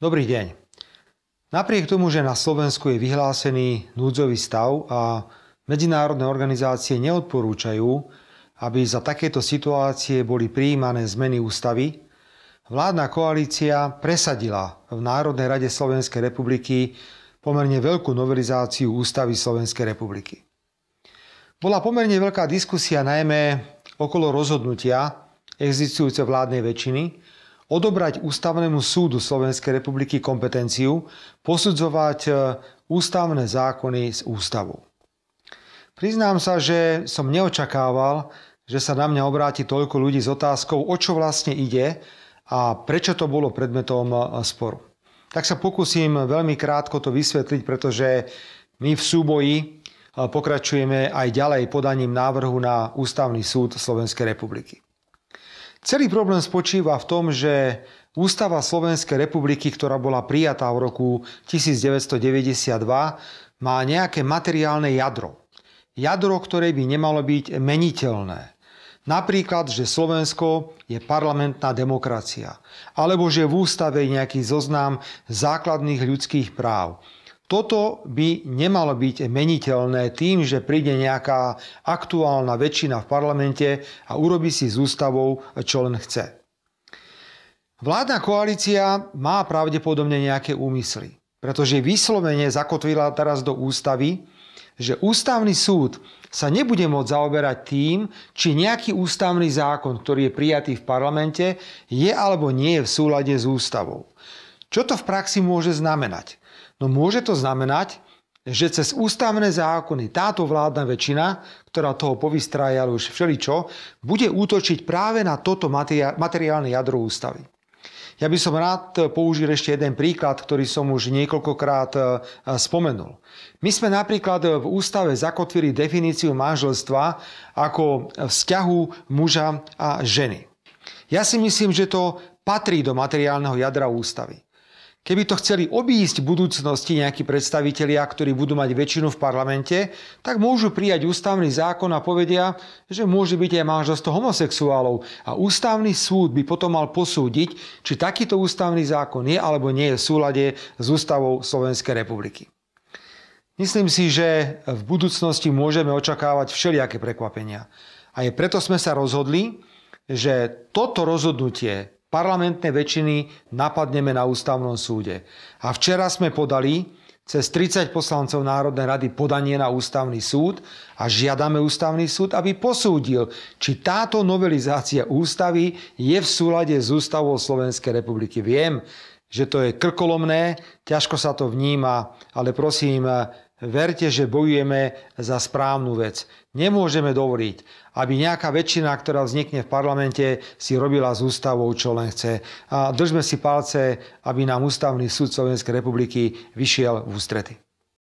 Dobrý deň. Napriek tomu, že na Slovensku je vyhlásený núdzový stav a medzinárodné organizácie neodporúčajú, aby za takéto situácie boli prijímané zmeny ústavy, vládna koalícia presadila v Národnej rade Slovenskej republiky pomerne veľkú novelizáciu ústavy Slovenskej republiky. Bola pomerne veľká diskusia najmä okolo rozhodnutia existujúcej vládnej väčšiny, odobrať Ústavnému súdu Slovenskej republiky kompetenciu posudzovať e, ústavné zákony s ústavou. Priznám sa, že som neočakával, že sa na mňa obráti toľko ľudí s otázkou, o čo vlastne ide a prečo to bolo predmetom e, sporu. Tak sa pokúsim veľmi krátko to vysvetliť, pretože my v súboji e, pokračujeme aj ďalej podaním návrhu na Ústavný súd Slovenskej republiky. Celý problém spočíva v tom, že Ústava Slovenskej republiky, ktorá bola prijatá v roku 1992, má nejaké materiálne jadro. Jadro, ktoré by nemalo byť meniteľné. Napríklad, že Slovensko je parlamentná demokracia, alebo že v ústave je nejaký zoznam základných ľudských práv. Toto by nemalo byť meniteľné tým, že príde nejaká aktuálna väčšina v parlamente a urobi si s ústavou, čo len chce. Vládna koalícia má pravdepodobne nejaké úmysly, pretože vyslovene zakotvila teraz do ústavy, že ústavný súd sa nebude môcť zaoberať tým, či nejaký ústavný zákon, ktorý je prijatý v parlamente, je alebo nie je v súlade s ústavou. Čo to v praxi môže znamenať? No môže to znamenať, že cez ústavné zákony táto vládna väčšina, ktorá toho povystrájala už všeličo, bude útočiť práve na toto materiálne jadro ústavy. Ja by som rád použil ešte jeden príklad, ktorý som už niekoľkokrát e, e, spomenul. My sme napríklad v ústave zakotvili definíciu manželstva ako vzťahu muža a ženy. Ja si myslím, že to patrí do materiálneho jadra ústavy. Keby to chceli obísť v budúcnosti nejakí predstavitelia, ktorí budú mať väčšinu v parlamente, tak môžu prijať ústavný zákon a povedia, že môže byť aj manželstvo homosexuálov. A ústavný súd by potom mal posúdiť, či takýto ústavný zákon je alebo nie je v súlade s ústavou Slovenskej republiky. Myslím si, že v budúcnosti môžeme očakávať všelijaké prekvapenia. A je preto sme sa rozhodli, že toto rozhodnutie parlamentnej väčšiny napadneme na ústavnom súde. A včera sme podali cez 30 poslancov Národnej rady podanie na ústavný súd a žiadame ústavný súd, aby posúdil, či táto novelizácia ústavy je v súlade s ústavou Slovenskej republiky. Viem, že to je krkolomné, ťažko sa to vníma, ale prosím, Verte, že bojujeme za správnu vec. Nemôžeme dovoliť, aby nejaká väčšina, ktorá vznikne v parlamente, si robila s ústavou, čo len chce. A držme si palce, aby nám ústavný súd Slovenskej republiky vyšiel v ústrety.